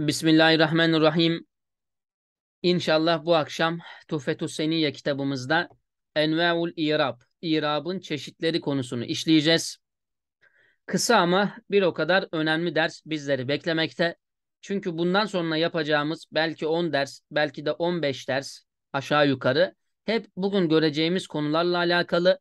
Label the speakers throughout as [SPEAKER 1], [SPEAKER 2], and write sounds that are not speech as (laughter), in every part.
[SPEAKER 1] Bismillahirrahmanirrahim. İnşallah bu akşam Tuhfetü Seniye kitabımızda Enva'ul İrab, İrab'ın çeşitleri konusunu işleyeceğiz. Kısa ama bir o kadar önemli ders bizleri beklemekte. Çünkü bundan sonra yapacağımız belki 10 ders, belki de 15 ders aşağı yukarı hep bugün göreceğimiz konularla alakalı.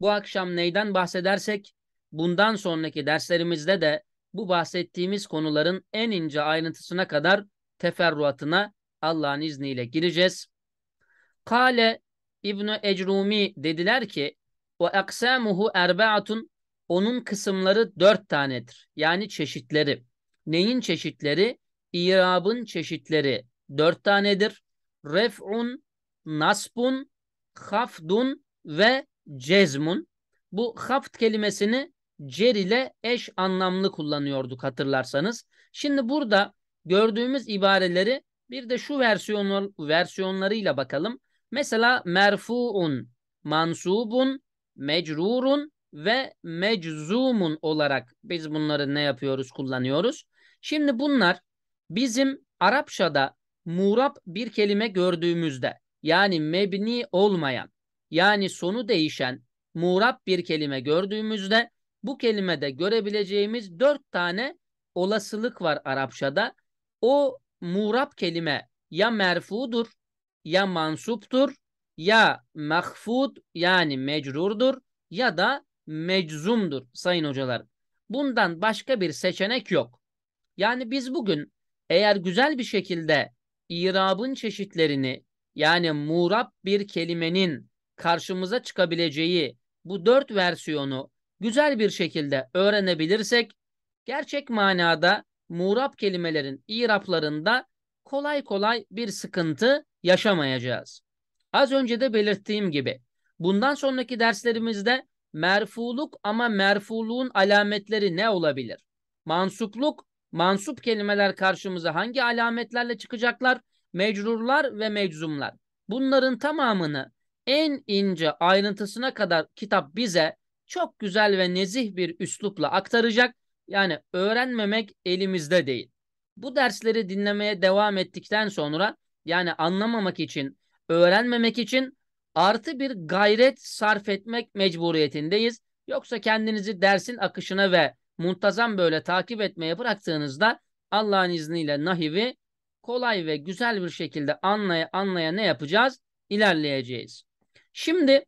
[SPEAKER 1] Bu akşam neyden bahsedersek bundan sonraki derslerimizde de bu bahsettiğimiz konuların en ince ayrıntısına kadar teferruatına Allah'ın izniyle gireceğiz. Kale İbnü Ecrumi dediler ki o aksamuhu erbaatun onun kısımları dört tanedir. Yani çeşitleri. Neyin çeşitleri? İrabın çeşitleri dört tanedir. Ref'un, nasbun, hafdun ve cezmun. Bu haft kelimesini cer ile eş anlamlı kullanıyorduk hatırlarsanız. Şimdi burada gördüğümüz ibareleri bir de şu versiyon, versiyonlarıyla bakalım. Mesela merfuun, mansubun, mecrurun ve meczumun olarak biz bunları ne yapıyoruz kullanıyoruz. Şimdi bunlar bizim Arapçada murab bir kelime gördüğümüzde yani mebni olmayan yani sonu değişen murab bir kelime gördüğümüzde bu kelimede görebileceğimiz dört tane olasılık var Arapçada. O murab kelime ya merfudur, ya mansuptur, ya mahfud yani mecrurdur ya da meczumdur sayın hocalar. Bundan başka bir seçenek yok. Yani biz bugün eğer güzel bir şekilde irabın çeşitlerini yani murab bir kelimenin karşımıza çıkabileceği bu dört versiyonu güzel bir şekilde öğrenebilirsek gerçek manada murap kelimelerin iraplarında kolay kolay bir sıkıntı yaşamayacağız. Az önce de belirttiğim gibi bundan sonraki derslerimizde merfuluk ama merfuluğun alametleri ne olabilir? Mansupluk, mansup kelimeler karşımıza hangi alametlerle çıkacaklar? Mecrurlar ve meczumlar. Bunların tamamını en ince ayrıntısına kadar kitap bize çok güzel ve nezih bir üslupla aktaracak. Yani öğrenmemek elimizde değil. Bu dersleri dinlemeye devam ettikten sonra yani anlamamak için, öğrenmemek için artı bir gayret sarf etmek mecburiyetindeyiz. Yoksa kendinizi dersin akışına ve muntazam böyle takip etmeye bıraktığınızda Allah'ın izniyle nahivi kolay ve güzel bir şekilde anlaya anlaya ne yapacağız? İlerleyeceğiz. Şimdi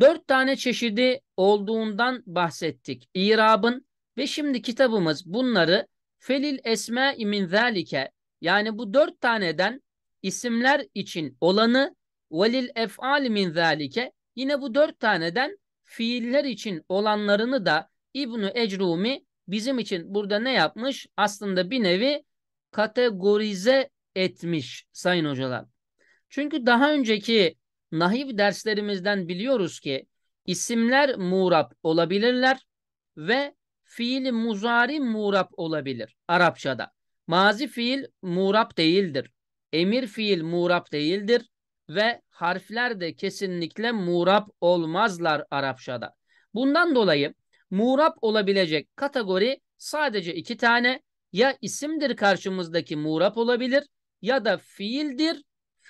[SPEAKER 1] Dört tane çeşidi olduğundan bahsettik. İrabın ve şimdi kitabımız bunları felil esme imin zalike yani bu dört taneden isimler için olanı velil ef'al min zalike yine bu dört taneden fiiller için olanlarını da İbnü Ecrumi bizim için burada ne yapmış? Aslında bir nevi kategorize etmiş sayın hocalar. Çünkü daha önceki nahiv derslerimizden biliyoruz ki isimler murab olabilirler ve fiil muzari murab olabilir Arapçada. Mazi fiil murab değildir. Emir fiil murab değildir ve harfler de kesinlikle murab olmazlar Arapçada. Bundan dolayı murab olabilecek kategori sadece iki tane ya isimdir karşımızdaki murab olabilir ya da fiildir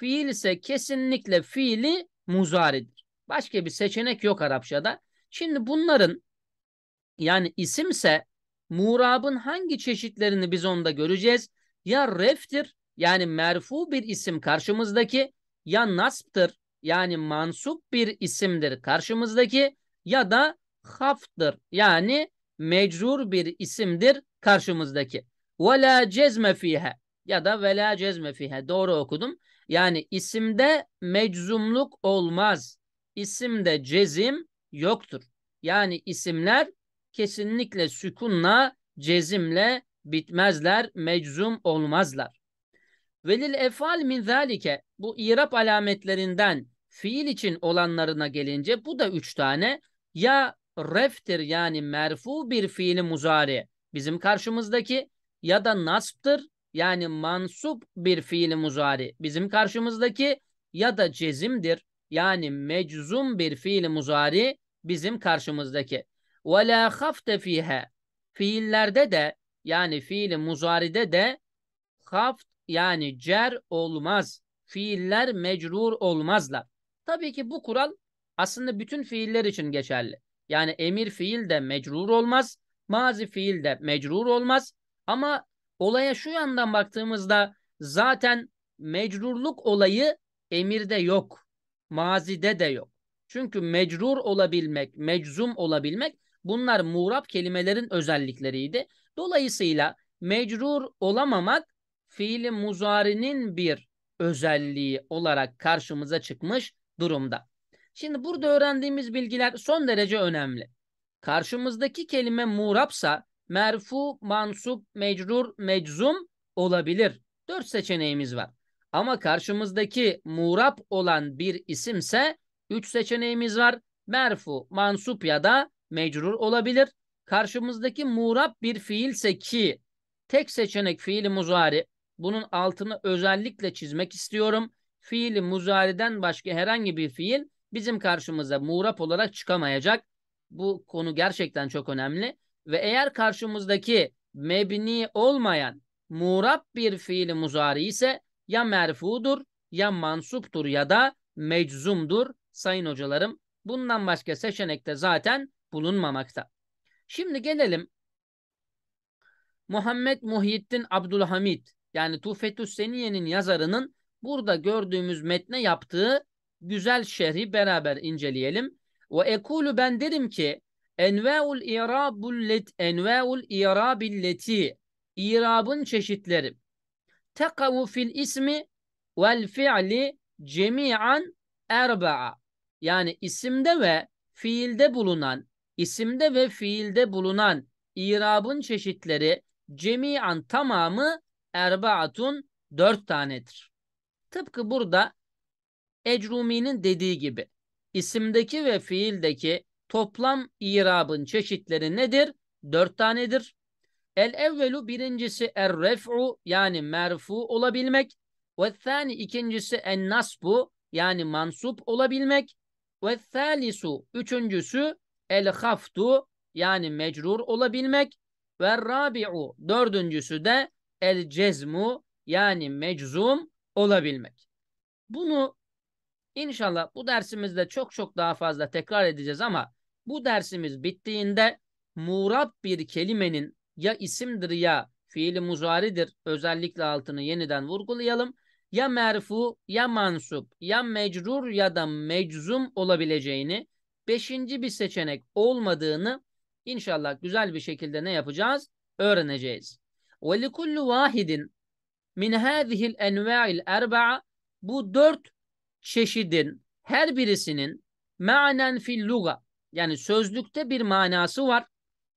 [SPEAKER 1] Fiil ise kesinlikle fiili muzaridir. Başka bir seçenek yok Arapçada. Şimdi bunların yani isimse murabın hangi çeşitlerini biz onda göreceğiz? Ya reftir yani merfu bir isim karşımızdaki ya nasptır yani mansup bir isimdir karşımızdaki ya da haftır yani mecrur bir isimdir karşımızdaki. Ve la cezme fihe ya da ve la cezme fihe doğru okudum. Yani isimde meczumluk olmaz. İsimde cezim yoktur. Yani isimler kesinlikle sükunla, cezimle bitmezler, meczum olmazlar. Velil efal min zalike bu irap alametlerinden fiil için olanlarına gelince bu da üç tane ya reftir yani merfu bir fiili muzari bizim karşımızdaki ya da nasptır yani mansup bir fiili muzari bizim karşımızdaki ya da cezimdir yani meczum bir fiili muzari bizim karşımızdaki. Ve la hafte fihe fiillerde de yani fiili muzaride de haft yani cer olmaz. Fiiller mecrur olmazlar. Tabii ki bu kural aslında bütün fiiller için geçerli. Yani emir fiil de mecrur olmaz. Mazi fiil de mecrur olmaz. Ama Olaya şu yandan baktığımızda zaten mecrurluk olayı emirde yok. Mazide de yok. Çünkü mecrur olabilmek, meczum olabilmek bunlar muğrab kelimelerin özellikleriydi. Dolayısıyla mecrur olamamak fiili muzarinin bir özelliği olarak karşımıza çıkmış durumda. Şimdi burada öğrendiğimiz bilgiler son derece önemli. Karşımızdaki kelime muğrapsa merfu, mansup, mecrur, meczum olabilir. Dört seçeneğimiz var. Ama karşımızdaki murap olan bir isimse üç seçeneğimiz var. Merfu, mansup ya da mecrur olabilir. Karşımızdaki murap bir fiilse ki tek seçenek fiili muzari. Bunun altını özellikle çizmek istiyorum. Fiili muzari'den başka herhangi bir fiil bizim karşımıza murap olarak çıkamayacak. Bu konu gerçekten çok önemli. Ve eğer karşımızdaki mebni olmayan murab bir fiili muzari ise ya merfudur ya mansuptur ya da meczumdur sayın hocalarım. Bundan başka seçenekte zaten bulunmamakta. Şimdi gelelim Muhammed Muhyiddin Abdülhamid yani Tufetus Seniye'nin yazarının burada gördüğümüz metne yaptığı güzel şerhi beraber inceleyelim. Ve ekulu ben derim ki Enva'ul i'rabul let enva'ul i'rabilleti İrabın çeşitleri. Tekavu fil ismi vel fi'li cemi'an erba'a. Yani isimde ve fiilde bulunan, isimde ve fiilde bulunan irabın çeşitleri cemi'an tamamı erbaatun dört tanedir. Tıpkı burada Ecrumi'nin dediği gibi isimdeki ve fiildeki Toplam irabın çeşitleri nedir? Dört tanedir. El evvelu birincisi er ref'u yani merfu olabilmek. Ve thani ikincisi en nasbu yani mansup olabilmek. Ve thalisu üçüncüsü el haftu yani mecrur olabilmek. Ve rabi'u dördüncüsü de el cezmu yani meczum olabilmek. Bunu inşallah bu dersimizde çok çok daha fazla tekrar edeceğiz ama bu dersimiz bittiğinde murab bir kelimenin ya isimdir ya fiili muzaridir özellikle altını yeniden vurgulayalım. Ya merfu ya mansup ya mecrur ya da meczum olabileceğini beşinci bir seçenek olmadığını inşallah güzel bir şekilde ne yapacağız? Öğreneceğiz. وَلِكُلُّ وَاحِدٍ min هَذِهِ الْاَنْوَاءِ erbaa. Bu dört çeşidin her birisinin manen fil luga yani sözlükte bir manası var.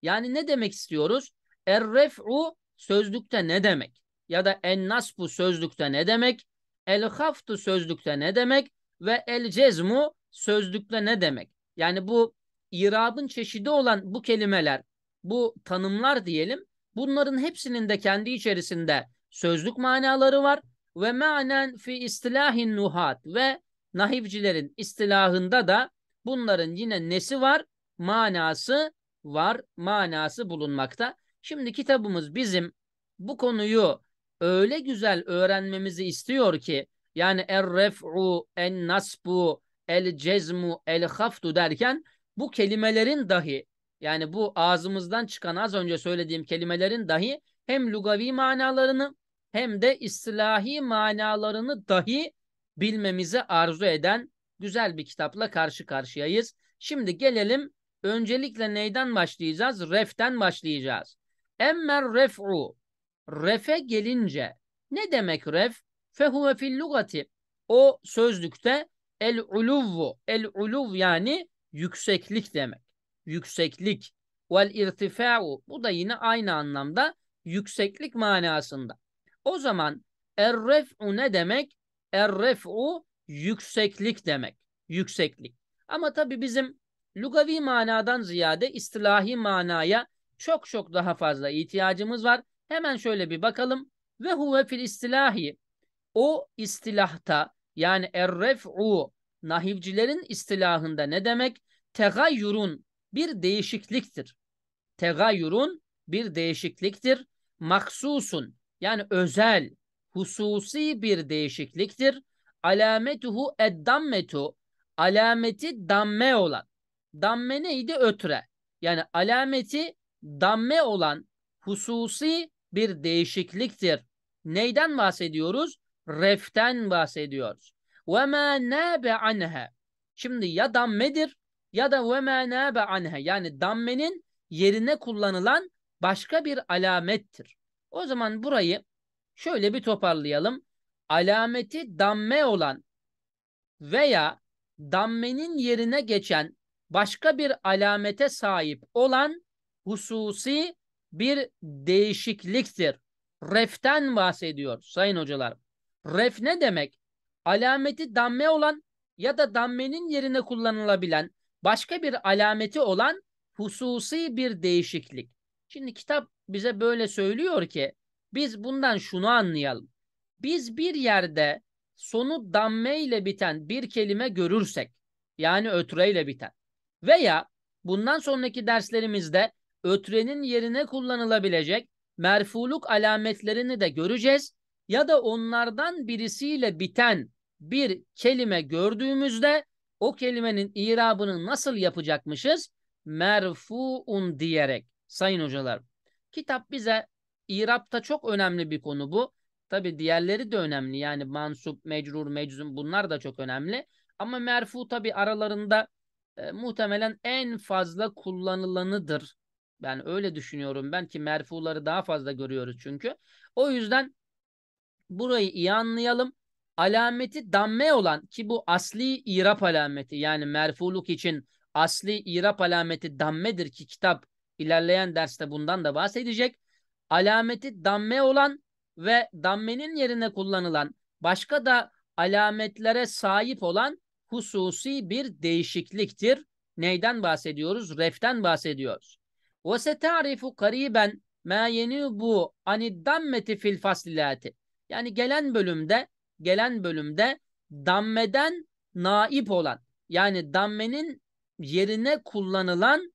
[SPEAKER 1] Yani ne demek istiyoruz? Er-ref'u sözlükte ne demek? Ya da en-nasbu sözlükte ne demek? El-haftu sözlükte ne demek? Ve el-cezmu sözlükte ne demek? Yani bu irabın çeşidi olan bu kelimeler, bu tanımlar diyelim. Bunların hepsinin de kendi içerisinde sözlük manaları var ve manen fi istilahin nuhat ve nahivcilerin istilahında da bunların yine nesi var? Manası var. Manası bulunmakta. Şimdi kitabımız bizim bu konuyu öyle güzel öğrenmemizi istiyor ki yani er-ref'u, en-nasbu, el-cezmu, el-haftu derken bu kelimelerin dahi yani bu ağzımızdan çıkan az önce söylediğim kelimelerin dahi hem lugavi manalarını hem de istilahi manalarını dahi bilmemizi arzu eden güzel bir kitapla karşı karşıyayız. Şimdi gelelim öncelikle neyden başlayacağız? Ref'ten başlayacağız. Emmer ref'u. Ref'e gelince ne demek ref? Fehuve fil lugati. O sözlükte el uluvu, El uluv yani yükseklik demek. Yükseklik. Vel irtifa'u. Bu da yine aynı anlamda yükseklik manasında. O zaman er ref'u ne demek? Er ref'u yükseklik demek. Yükseklik. Ama tabii bizim lugavi manadan ziyade istilahi manaya çok çok daha fazla ihtiyacımız var. Hemen şöyle bir bakalım. Ve huve fil istilahi. O istilahta yani erref'u nahivcilerin istilahında ne demek? Tegayyurun bir değişikliktir. Tegayyurun bir değişikliktir. Maksusun yani özel, hususi bir değişikliktir alametuhu eddammetu alameti damme olan. Damme neydi? Ötre. Yani alameti damme olan hususi bir değişikliktir. Neyden bahsediyoruz? Reften bahsediyoruz. Ve ma nabe anha. Şimdi ya dammedir ya da ve ma nabe anha. Yani dammenin yerine kullanılan başka bir alamettir. O zaman burayı şöyle bir toparlayalım alameti damme olan veya dammenin yerine geçen başka bir alamete sahip olan hususi bir değişikliktir. Ref'ten bahsediyor sayın hocalar. Ref ne demek? Alameti damme olan ya da dammenin yerine kullanılabilen başka bir alameti olan hususi bir değişiklik. Şimdi kitap bize böyle söylüyor ki biz bundan şunu anlayalım. Biz bir yerde sonu damme ile biten bir kelime görürsek yani ötre ile biten veya bundan sonraki derslerimizde ötrenin yerine kullanılabilecek merfuluk alametlerini de göreceğiz ya da onlardan birisiyle biten bir kelime gördüğümüzde o kelimenin irabını nasıl yapacakmışız? Merfuun diyerek. Sayın hocalar, kitap bize irapta çok önemli bir konu bu. Tabi diğerleri de önemli. Yani mansup, mecrur, meczum bunlar da çok önemli. Ama merfu tabi aralarında e, muhtemelen en fazla kullanılanıdır. Ben öyle düşünüyorum ben ki merfuları daha fazla görüyoruz çünkü. O yüzden burayı iyi anlayalım. Alameti damme olan ki bu asli irap alameti yani merfuluk için asli irap alameti dammedir ki kitap ilerleyen derste bundan da bahsedecek. Alameti damme olan ve dammenin yerine kullanılan başka da alametlere sahip olan hususi bir değişikliktir. Neyden bahsediyoruz? Ref'ten bahsediyoruz. وَسَتَعْرِفُ قَرِيبًا مَا يَنِيبُ عَنِ الدَّمَّةِ fil الْفَصْلِلَاتِ Yani gelen bölümde, gelen bölümde dammeden naip olan, yani dammenin yerine kullanılan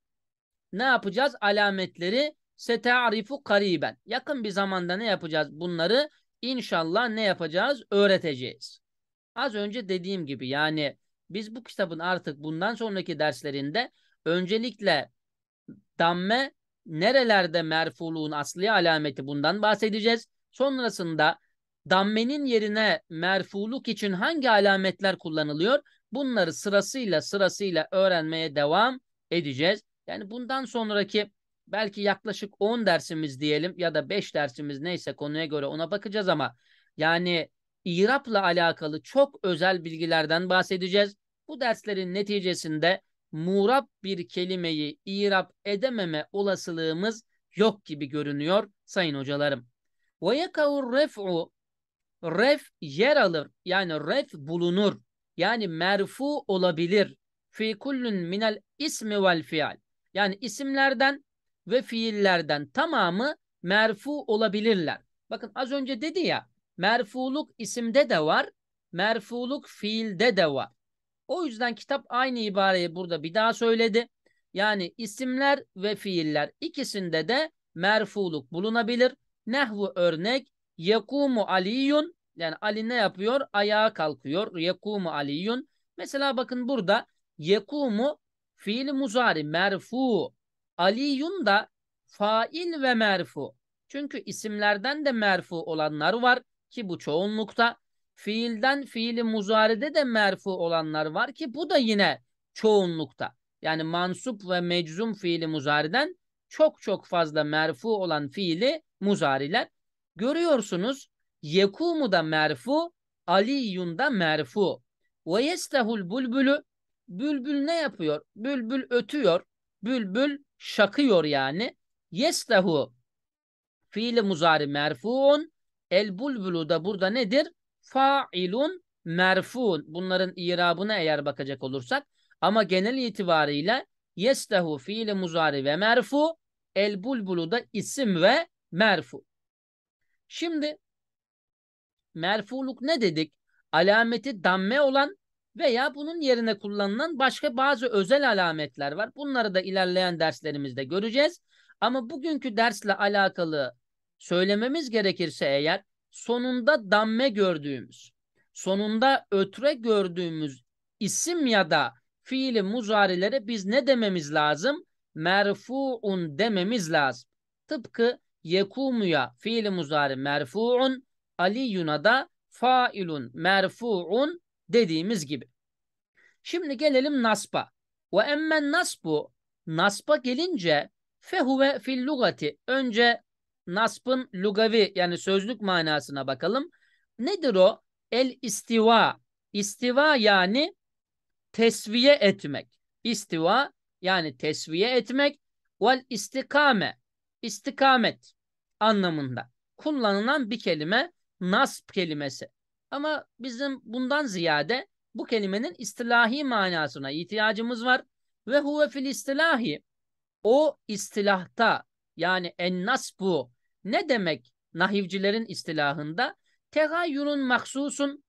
[SPEAKER 1] ne yapacağız? Alametleri Seta'rifu kariben. Yakın bir zamanda ne yapacağız bunları? İnşallah ne yapacağız? Öğreteceğiz. Az önce dediğim gibi yani biz bu kitabın artık bundan sonraki derslerinde öncelikle damme nerelerde merfuluğun asli alameti bundan bahsedeceğiz. Sonrasında dammenin yerine merfuluk için hangi alametler kullanılıyor? Bunları sırasıyla sırasıyla öğrenmeye devam edeceğiz. Yani bundan sonraki belki yaklaşık 10 dersimiz diyelim ya da 5 dersimiz neyse konuya göre ona bakacağız ama yani İrap'la alakalı çok özel bilgilerden bahsedeceğiz. Bu derslerin neticesinde murab bir kelimeyi irap edememe olasılığımız yok gibi görünüyor sayın hocalarım. Ve yekavur ref'u ref yer alır yani ref bulunur yani merfu olabilir fi kullun minel ismi vel fial yani isimlerden ve fiillerden tamamı merfu olabilirler. Bakın az önce dedi ya merfuluk isimde de var, merfuluk fiilde de var. O yüzden kitap aynı ibareyi burada bir daha söyledi. Yani isimler ve fiiller ikisinde de merfuluk bulunabilir. Nehvu örnek yekumu aliyun yani Ali ne yapıyor? Ayağa kalkıyor. Yekumu aliyun. Mesela bakın burada yekumu fiil muzari merfu Aliyun da fail ve merfu. Çünkü isimlerden de merfu olanlar var ki bu çoğunlukta. Fiilden fiili muzaride de merfu olanlar var ki bu da yine çoğunlukta. Yani mansup ve meczum fiili muzariden çok çok fazla merfu olan fiili muzariler. Görüyorsunuz yekumu da merfu, aliyun da merfu. Ve yestehul bülbülü. Bülbül ne yapıyor? Bülbül ötüyor. Bülbül şakıyor yani. Yestehu fiili muzari merfuun. El bülbülü de burada nedir? Failun merfun. Bunların irabına eğer bakacak olursak. Ama genel itibariyle yestehu fiili muzari ve merfu. El bülbülü de isim ve merfu. Şimdi merfuluk ne dedik? Alameti damme olan veya bunun yerine kullanılan başka bazı özel alametler var. Bunları da ilerleyen derslerimizde göreceğiz. Ama bugünkü dersle alakalı söylememiz gerekirse eğer sonunda damme gördüğümüz, sonunda ötre gördüğümüz isim ya da fiili muzarilere biz ne dememiz lazım? Merfu'un dememiz lazım. Tıpkı yekumuya fiili muzari merfu'un, aliyuna da failun merfu'un dediğimiz gibi. Şimdi gelelim nasba. Ve emmen nasbu nasba gelince fehuve fil lugati. Önce nasbın lugavi yani sözlük manasına bakalım. Nedir o? El istiva. İstiva yani tesviye etmek. İstiva yani tesviye etmek. Vel istikame. İstikamet anlamında kullanılan bir kelime nasb kelimesi. Ama bizim bundan ziyade bu kelimenin istilahi manasına ihtiyacımız var. Ve huve fil istilahi. O istilahta yani ennas bu ne demek nahivcilerin istilahında? Tegayyurun maksusun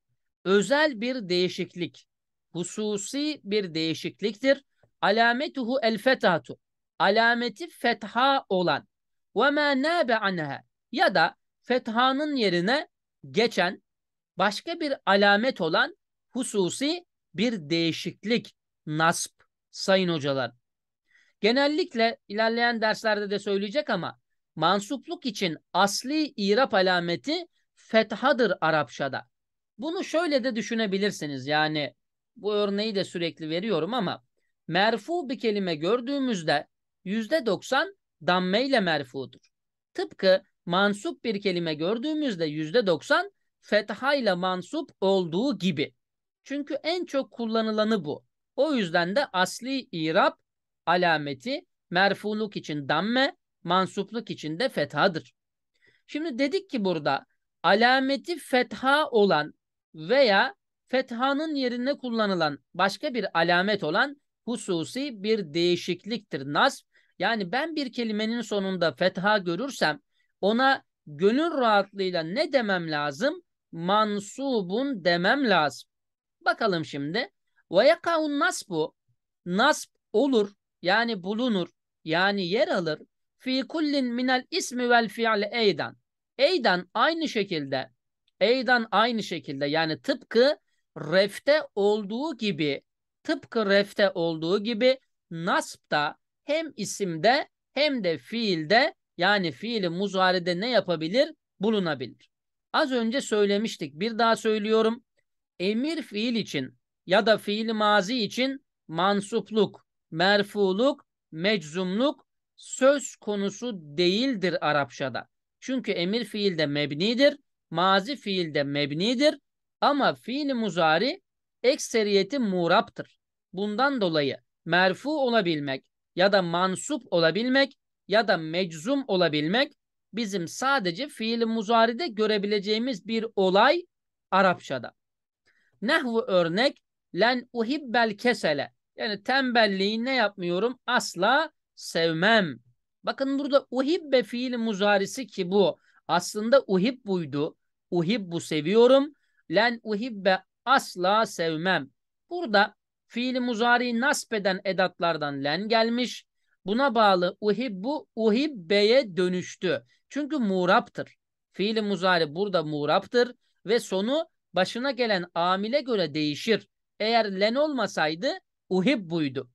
[SPEAKER 1] özel bir değişiklik. Hususi bir değişikliktir. Alametuhu el fethatu. Alameti fetha olan. Ve ma nabe anha. Ya da fethanın yerine geçen başka bir alamet olan hususi bir değişiklik nasp sayın hocalar. Genellikle ilerleyen derslerde de söyleyecek ama mansupluk için asli irap alameti fethadır Arapçada. Bunu şöyle de düşünebilirsiniz yani bu örneği de sürekli veriyorum ama merfu bir kelime gördüğümüzde yüzde doksan damme ile merfudur. Tıpkı mansup bir kelime gördüğümüzde yüzde doksan fethayla mansup olduğu gibi. Çünkü en çok kullanılanı bu. O yüzden de asli irab alameti merfuluk için damme, mansupluk için de fethadır. Şimdi dedik ki burada alameti fetha olan veya fethanın yerine kullanılan başka bir alamet olan hususi bir değişikliktir. Nasb yani ben bir kelimenin sonunda fetha görürsem ona gönül rahatlığıyla ne demem lazım? mansubun demem lazım. Bakalım şimdi. Ve yekavun nasbu nasb olur yani bulunur yani yer alır. Fi kullin minel ismi vel fi'li eydan. Eydan aynı şekilde eydan aynı şekilde yani tıpkı refte olduğu gibi tıpkı refte olduğu gibi nasb da hem isimde hem de fiilde yani fiili muzaride ne yapabilir? Bulunabilir. Az önce söylemiştik. Bir daha söylüyorum. Emir fiil için ya da fiil mazi için mansupluk, merfuluk, meczumluk söz konusu değildir Arapçada. Çünkü emir fiilde mebnidir, mazi fiilde mebnidir ama fiil muzari ekseriyeti muraptır. Bundan dolayı merfu olabilmek ya da mansup olabilmek ya da meczum olabilmek bizim sadece fiil muzaride görebileceğimiz bir olay Arapçada. Nehvu örnek len uhibbel kesele. Yani tembelliği ne yapmıyorum? Asla sevmem. Bakın burada uhibbe fiil muzarisi ki bu. Aslında uhib buydu. uhib bu seviyorum. Len uhibbe asla sevmem. Burada fiil muzari nasp edatlardan len gelmiş. Buna bağlı uhib uhibbu uhibbeye dönüştü. Çünkü muğraptır. Fiili muzari burada muğraptır ve sonu başına gelen amile göre değişir. Eğer len olmasaydı uhib buydu.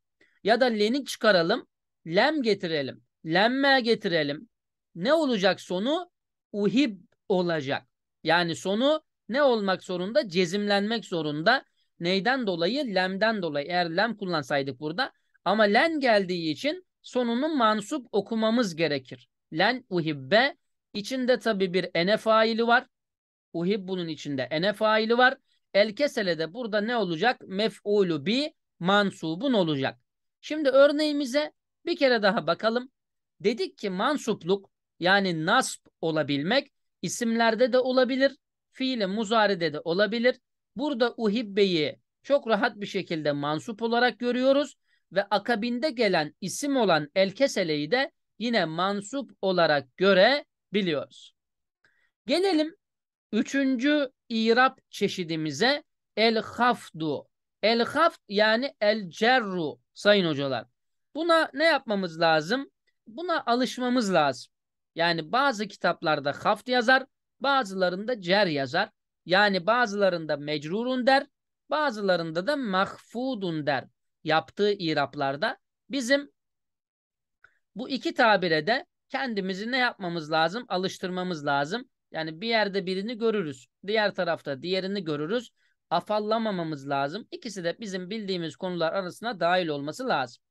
[SPEAKER 1] Ya da leni çıkaralım, lem getirelim, lemme getirelim. Ne olacak sonu? Uhib olacak. Yani sonu ne olmak zorunda? Cezimlenmek zorunda. Neyden dolayı? Lemden dolayı. Eğer lem kullansaydık burada ama len geldiği için sonunu mansup okumamız gerekir len uhibbe içinde tabi bir ene faili var. Uhib bunun içinde ene faili var. El kesele de burada ne olacak? Mef'ulu bi mansubun olacak. Şimdi örneğimize bir kere daha bakalım. Dedik ki mansupluk yani nasp olabilmek isimlerde de olabilir. Fiile muzaride de olabilir. Burada uhibbeyi çok rahat bir şekilde mansup olarak görüyoruz ve akabinde gelen isim olan el keseleyi de yine mansup olarak görebiliyoruz. Gelelim üçüncü irap çeşidimize el hafdu. El haft yani el cerru sayın hocalar. Buna ne yapmamız lazım? Buna alışmamız lazım. Yani bazı kitaplarda haft yazar, bazılarında cer yazar. Yani bazılarında mecrurun der, bazılarında da mahfudun der. Yaptığı iraplarda bizim bu iki tabire de kendimizi ne yapmamız lazım? Alıştırmamız lazım. Yani bir yerde birini görürüz. Diğer tarafta diğerini görürüz. Afallamamamız lazım. İkisi de bizim bildiğimiz konular arasına dahil olması lazım.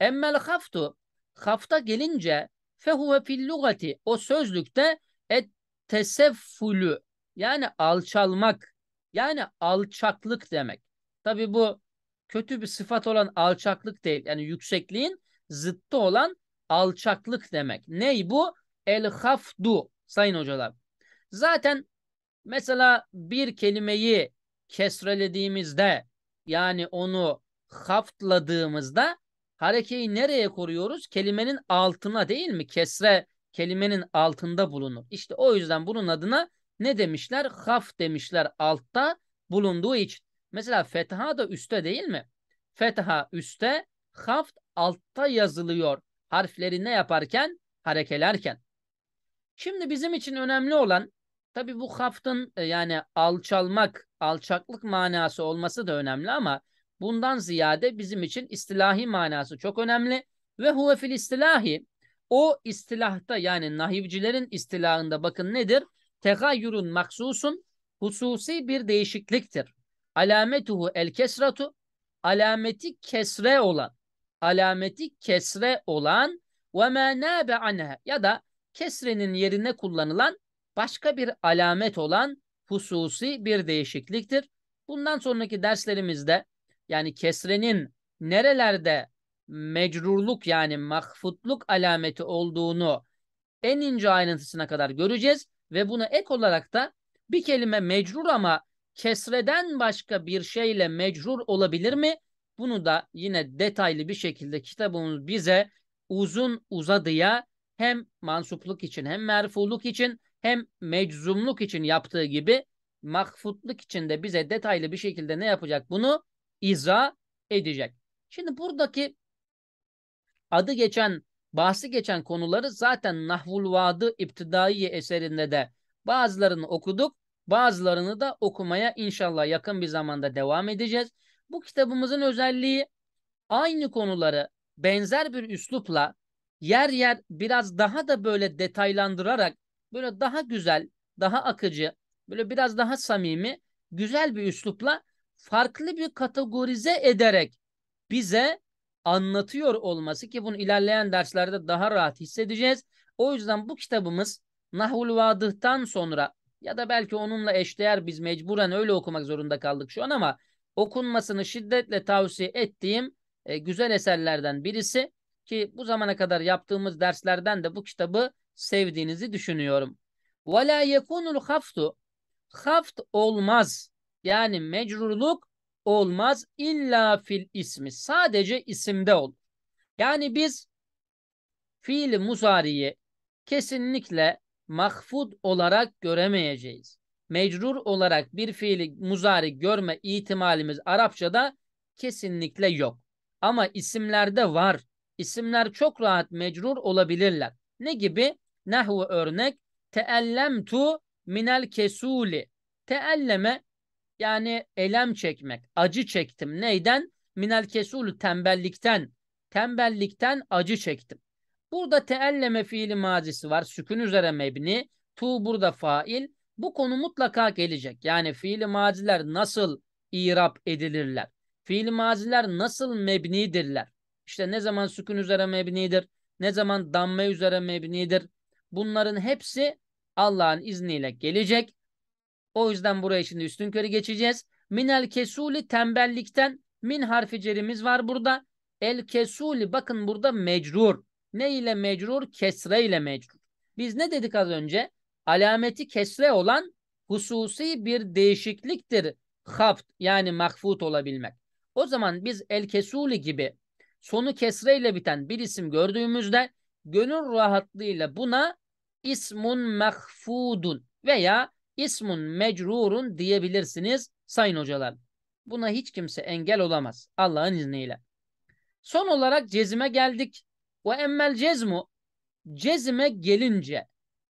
[SPEAKER 1] Emmel haftu hafta gelince fehuve fil lugati o sözlükte et teseffülü yani alçalmak yani alçaklık demek. Tabi bu kötü bir sıfat olan alçaklık değil. Yani yüksekliğin zıttı olan alçaklık demek. Ney bu? El hafdu sayın hocalar. Zaten mesela bir kelimeyi kesrelediğimizde yani onu haftladığımızda harekeyi nereye koruyoruz? Kelimenin altına değil mi? Kesre kelimenin altında bulunur. İşte o yüzden bunun adına ne demişler? Haf demişler altta bulunduğu için. Mesela fetha da üstte değil mi? Fetha üstte, haft altta yazılıyor harfleri ne yaparken? Harekelerken. Şimdi bizim için önemli olan tabi bu haftın e, yani alçalmak, alçaklık manası olması da önemli ama bundan ziyade bizim için istilahi manası çok önemli. Ve huve fil istilahi o istilahta yani nahivcilerin istilahında bakın nedir? Tegayyurun maksusun hususi bir değişikliktir. Alametuhu el kesratu alameti kesre olan alameti kesre olan ve ma nabe anha ya da kesrenin yerine kullanılan başka bir alamet olan hususi bir değişikliktir. Bundan sonraki derslerimizde yani kesrenin nerelerde mecrurluk yani mahfutluk alameti olduğunu en ince ayrıntısına kadar göreceğiz ve buna ek olarak da bir kelime mecrur ama kesreden başka bir şeyle mecrur olabilir mi? Bunu da yine detaylı bir şekilde kitabımız bize uzun uzadıya hem mansupluk için hem merfuluk için hem meczumluk için yaptığı gibi mahfutluk için de bize detaylı bir şekilde ne yapacak bunu izah edecek. Şimdi buradaki adı geçen, bahsi geçen konuları zaten Nahvul Vadı İptidaiye eserinde de bazılarını okuduk, bazılarını da okumaya inşallah yakın bir zamanda devam edeceğiz. Bu kitabımızın özelliği aynı konuları benzer bir üslupla yer yer biraz daha da böyle detaylandırarak böyle daha güzel, daha akıcı, böyle biraz daha samimi, güzel bir üslupla farklı bir kategorize ederek bize anlatıyor olması ki bunu ilerleyen derslerde daha rahat hissedeceğiz. O yüzden bu kitabımız Nahul Vadıh'tan sonra ya da belki onunla eşdeğer biz mecburen öyle okumak zorunda kaldık şu an ama okunmasını şiddetle tavsiye ettiğim e, güzel eserlerden birisi ki bu zamana kadar yaptığımız derslerden de bu kitabı sevdiğinizi düşünüyorum. وَلَا يَكُونُ الْخَفْتُ Haft olmaz. Yani mecrurluk olmaz. illa fil ismi. Sadece isimde olur. Yani biz fiil musariyi kesinlikle mahfud olarak göremeyeceğiz mecrur olarak bir fiili muzari görme ihtimalimiz Arapçada kesinlikle yok. Ama isimlerde var. İsimler çok rahat mecrur olabilirler. Ne gibi? Nehu örnek. Teellemtu minel kesuli. Teelleme yani elem çekmek. Acı çektim. Neyden? Minel kesulu tembellikten. Tembellikten acı çektim. Burada teelleme fiili mazisi var. Sükün üzere mebni. Tu burada fail. Bu konu mutlaka gelecek. Yani fiil maziler nasıl irap edilirler? Fiil maziler nasıl mebnidirler? İşte ne zaman sükun üzere mebnidir? Ne zaman damme üzere mebnidir? Bunların hepsi Allah'ın izniyle gelecek. O yüzden buraya şimdi üstün körü geçeceğiz. Minel kesuli tembellikten min harfi cerimiz var burada. El kesuli bakın burada mecrur. Ne ile mecrur? Kesre ile mecrur. Biz ne dedik az önce? alameti kesre olan hususi bir değişikliktir haft yani mahfut olabilmek. O zaman biz el kesuli gibi sonu kesreyle biten bir isim gördüğümüzde gönül rahatlığıyla buna ismun mahfudun veya ismun mecrurun diyebilirsiniz sayın hocalar. Buna hiç kimse engel olamaz Allah'ın izniyle. Son olarak cezime geldik. Ve emmel cezmu cezime gelince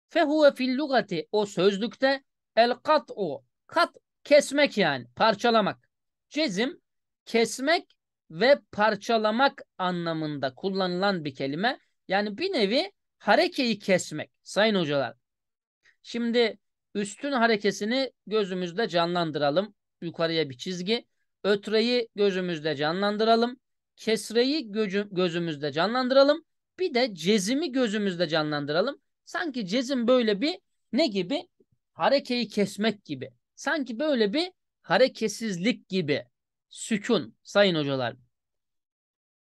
[SPEAKER 1] Fehuve fil lugati o sözlükte el kat o kat kesmek yani parçalamak. Cezim kesmek ve parçalamak anlamında kullanılan bir kelime. Yani bir nevi harekeyi kesmek sayın hocalar. Şimdi üstün harekesini gözümüzde canlandıralım. Yukarıya bir çizgi. Ötreyi gözümüzde canlandıralım. Kesreyi gözümüzde canlandıralım. Bir de cezimi gözümüzde canlandıralım. Sanki cezim böyle bir ne gibi? Harekeyi kesmek gibi. Sanki böyle bir hareketsizlik gibi. Sükun sayın hocalar.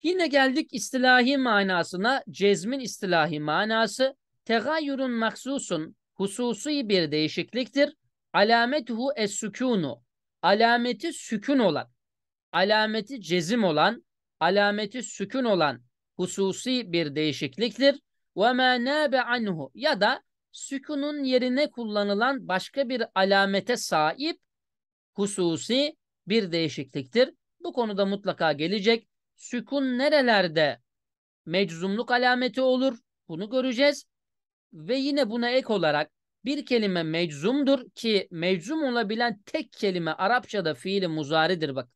[SPEAKER 1] Yine geldik istilahi manasına. Cezmin istilahi manası tegayyurun maksusun hususi bir değişikliktir. Alametuhu es sükunu. Alameti sükun olan, alameti cezim olan, alameti sükun olan hususi bir değişikliktir ve ma nabe anhu ya da sükunun yerine kullanılan başka bir alamete sahip hususi bir değişikliktir. Bu konuda mutlaka gelecek. Sükun nerelerde meczumluk alameti olur? Bunu göreceğiz. Ve yine buna ek olarak bir kelime meczumdur ki meczum olabilen tek kelime Arapçada fiili muzaridir bak.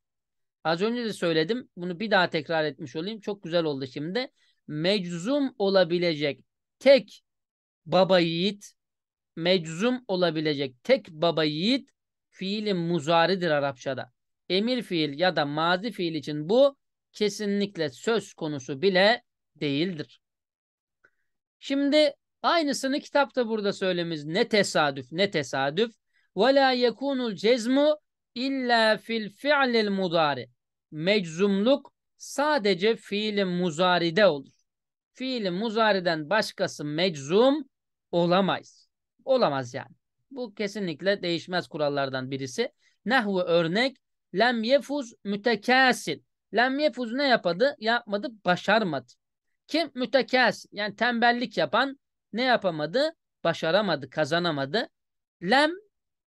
[SPEAKER 1] Az önce de söyledim. Bunu bir daha tekrar etmiş olayım. Çok güzel oldu şimdi meczum olabilecek tek baba yiğit meczum olabilecek tek baba yiğit fiili muzaridir Arapçada. Emir fiil ya da mazi fiil için bu kesinlikle söz konusu bile değildir. Şimdi aynısını kitapta burada söylemiz ne tesadüf ne tesadüf. وَلَا يَكُونُ cezmu illa fil الْفِعْلِ mudari. Meczumluk sadece fiili muzaride olur fiili muzariden başkası meczum olamayız. Olamaz yani. Bu kesinlikle değişmez kurallardan birisi. Nehve örnek lem yefuz mütekâsil. Lem yefuz ne yapadı? Yapmadı, başarmadı. Kim? Mütekâsil. Yani tembellik yapan ne yapamadı? Başaramadı, kazanamadı. Lem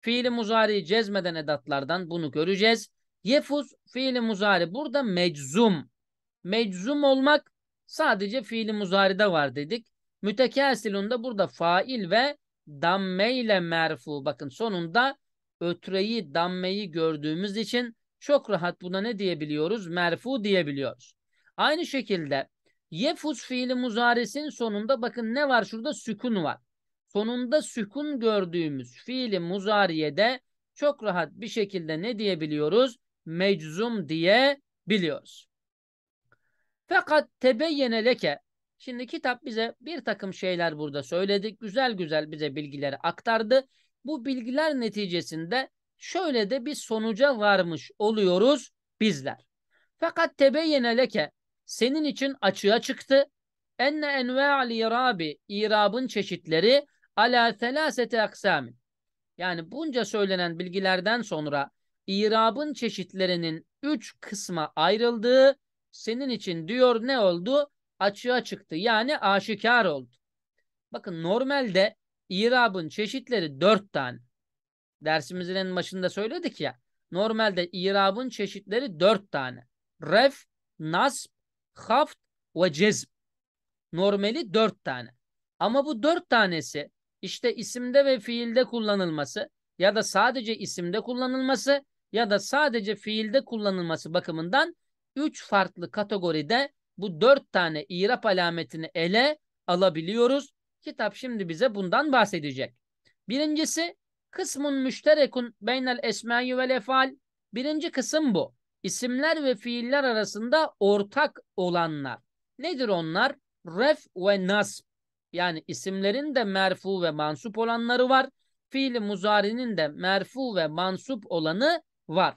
[SPEAKER 1] fiili muzari cezmeden edatlardan bunu göreceğiz. Yefuz fiili muzari burada meczum. Meczum olmak Sadece fiili muzaride var dedik. Mütekelsilun da burada fail ve damme ile merfu. Bakın sonunda ötreyi dammeyi gördüğümüz için çok rahat buna ne diyebiliyoruz? Merfu diyebiliyoruz. Aynı şekilde yefus fiili muzaresin sonunda bakın ne var şurada? Sükun var. Sonunda sükun gördüğümüz fiili muzariyede çok rahat bir şekilde ne diyebiliyoruz? Meczum diyebiliyoruz. Fakat tebeyyene leke. Şimdi kitap bize bir takım şeyler burada söyledik. Güzel güzel bize bilgileri aktardı. Bu bilgiler neticesinde şöyle de bir sonuca varmış oluyoruz bizler. Fakat tebeyyene leke senin için açığa çıktı. Enne enva'l irabi irabın çeşitleri ala selasete aksamin. Yani bunca söylenen bilgilerden sonra irabın çeşitlerinin üç kısma ayrıldığı senin için diyor ne oldu? Açığa çıktı. Yani aşikar oldu. Bakın normalde irabın çeşitleri dört tane. Dersimizin en başında söyledik ya. Normalde irabın çeşitleri dört tane. Ref, nasb, haft ve cezb. Normali dört tane. Ama bu dört tanesi işte isimde ve fiilde kullanılması ya da sadece isimde kullanılması ya da sadece fiilde kullanılması bakımından üç farklı kategoride bu dört tane irap alametini ele alabiliyoruz. Kitap şimdi bize bundan bahsedecek. Birincisi kısmun müşterekun beynel esmai ve efal. Birinci kısım bu. İsimler ve fiiller arasında ortak olanlar. Nedir onlar? Ref ve nasb. Yani isimlerin de merfu ve mansup olanları var. Fiili muzarinin de merfu ve mansup olanı var.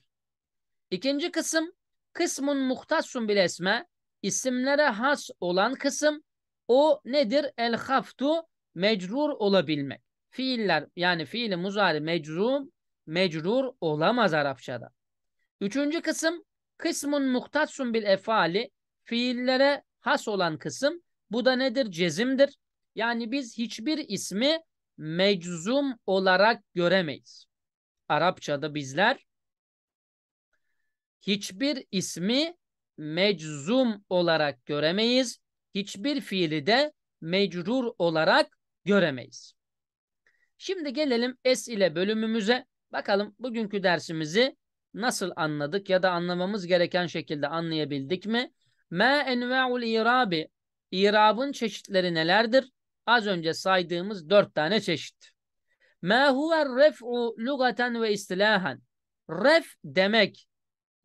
[SPEAKER 1] İkinci kısım Kısmun muhtasun bil esme isimlere has olan kısım o nedir? El haftu mecrur olabilmek. Fiiller yani fiili muzari mecrum mecrur olamaz Arapçada. Üçüncü kısım kısmun muhtasun bil efali fiillere has olan kısım bu da nedir? Cezimdir. Yani biz hiçbir ismi meczum olarak göremeyiz. Arapçada bizler hiçbir ismi meczum olarak göremeyiz. Hiçbir fiili de mecrur olarak göremeyiz. Şimdi gelelim es ile bölümümüze. Bakalım bugünkü dersimizi nasıl anladık ya da anlamamız gereken şekilde anlayabildik mi? Ma enva'ul irabi. İrabın çeşitleri nelerdir? Az önce saydığımız dört tane çeşit. Ma huver ref'u lugaten ve istilahan. Ref demek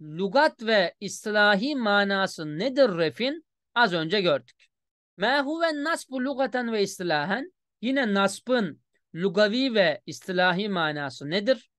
[SPEAKER 1] lugat ve istilahi manası nedir refin? Az önce gördük. Mehuven nasbu lugaten ve istilahen yine nasbın lugavi ve istilahi manası nedir?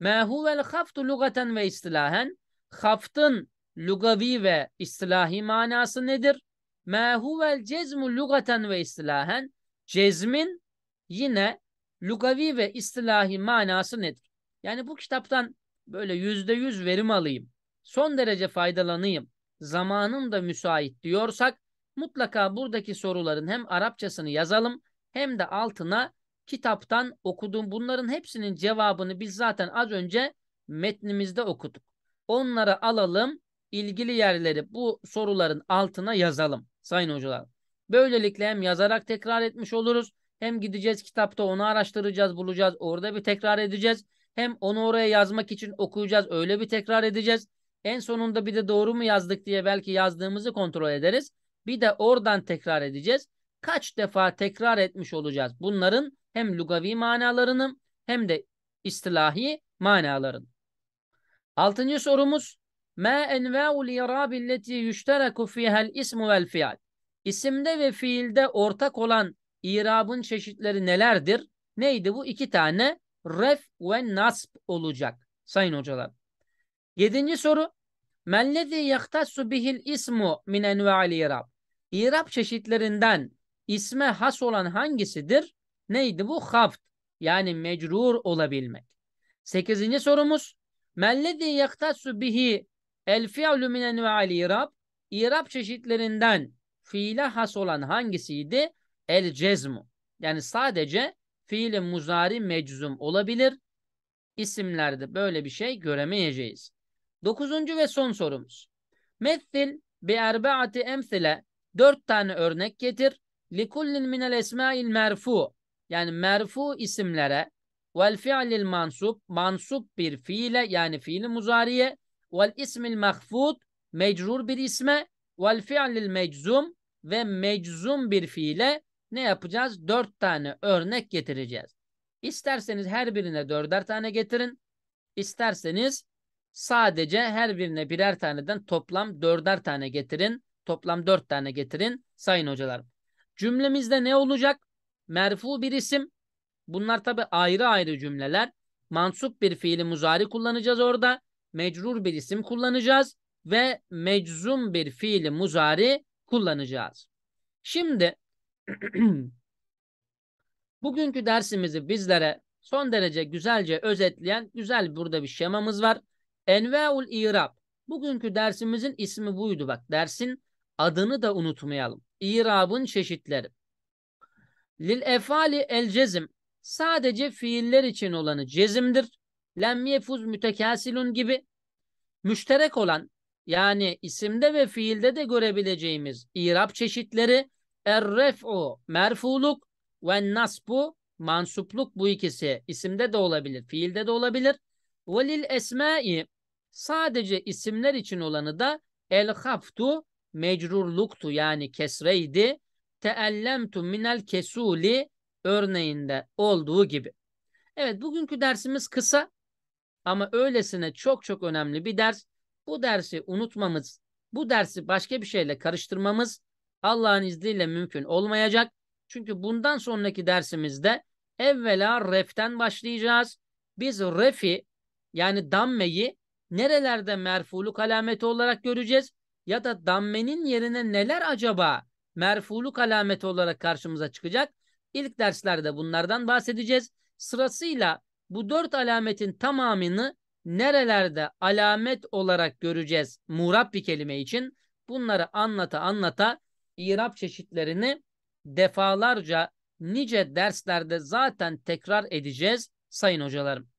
[SPEAKER 1] Mehuvel haftu lugaten ve istilahen haftın lugavi ve istilahi manası nedir? Mehuvel cezmu lugaten ve istilahen cezmin yine lugavi ve istilahi manası nedir? Yani bu kitaptan böyle yüzde yüz verim alayım son derece faydalanayım, zamanım da müsait diyorsak mutlaka buradaki soruların hem Arapçasını yazalım hem de altına kitaptan okuduğum bunların hepsinin cevabını biz zaten az önce metnimizde okuduk. Onları alalım, ilgili yerleri bu soruların altına yazalım sayın hocalar. Böylelikle hem yazarak tekrar etmiş oluruz hem gideceğiz kitapta onu araştıracağız, bulacağız, orada bir tekrar edeceğiz. Hem onu oraya yazmak için okuyacağız, öyle bir tekrar edeceğiz. En sonunda bir de doğru mu yazdık diye belki yazdığımızı kontrol ederiz. Bir de oradan tekrar edeceğiz. Kaç defa tekrar etmiş olacağız. Bunların hem lugavi manalarını hem de istilahi manalarını. Altıncı sorumuz. Ma enva'ul i'rabi lleti yüştereku fihel ismu vel fiil. İsimde ve fiilde ortak olan irabın çeşitleri nelerdir? Neydi bu? iki tane ref ve nasb olacak sayın hocalar. Yedinci soru. Mellezi yaktassu bihil ismu min enva'il irab. İrab çeşitlerinden isme has olan hangisidir? Neydi bu? Haft. Yani mecrur olabilmek. Sekizinci sorumuz. Mellezi yaktassu bihi el fi'lu min enva'il irab. İrab çeşitlerinden fiile has olan hangisiydi? El cezmu. Yani sadece fiil muzari meczum olabilir. İsimlerde böyle bir şey göremeyeceğiz. Dokuzuncu ve son sorumuz. Mettil bi erbaati emsile dört tane örnek getir. Likullin minel esmail merfu yani merfu isimlere vel fiilil mansup mansup bir fiile yani fiili muzariye vel ismil mahfud mecrur bir isme vel fiilil meczum ve meczum bir fiile ne yapacağız? Dört tane örnek getireceğiz. İsterseniz her birine dörder tane getirin. İsterseniz Sadece her birine birer taneden toplam dörder tane getirin. Toplam dört tane getirin sayın hocalarım. Cümlemizde ne olacak? Merfu bir isim. Bunlar tabi ayrı ayrı cümleler. Mansup bir fiili muzari kullanacağız orada. Mecrur bir isim kullanacağız. Ve meczum bir fiili muzari kullanacağız. Şimdi (clears throat) bugünkü dersimizi bizlere son derece güzelce özetleyen güzel burada bir şemamız var. Envaul İrab. Bugünkü dersimizin ismi buydu bak. Dersin adını da unutmayalım. İrab'ın çeşitleri. Lil efali el cezim. Sadece fiiller için olanı cezimdir. Lem yefuz mütekâsilun gibi. Müşterek olan yani isimde ve fiilde de görebileceğimiz irab çeşitleri erref'u merfuluk ve nasbu mansupluk bu ikisi isimde de olabilir, fiilde de olabilir. Velil esma'i Sadece isimler için olanı da el haftu mecrurluktu yani kesreydi. Teellemtu minel kesuli örneğinde olduğu gibi. Evet bugünkü dersimiz kısa ama öylesine çok çok önemli bir ders. Bu dersi unutmamız, bu dersi başka bir şeyle karıştırmamız Allah'ın izniyle mümkün olmayacak. Çünkü bundan sonraki dersimizde evvela reften başlayacağız. Biz refi yani dammeyi nerelerde merfuluk alameti olarak göreceğiz? Ya da dammenin yerine neler acaba merfuluk alameti olarak karşımıza çıkacak? İlk derslerde bunlardan bahsedeceğiz. Sırasıyla bu dört alametin tamamını nerelerde alamet olarak göreceğiz murab bir kelime için? Bunları anlata anlata irab çeşitlerini defalarca nice derslerde zaten tekrar edeceğiz sayın hocalarım.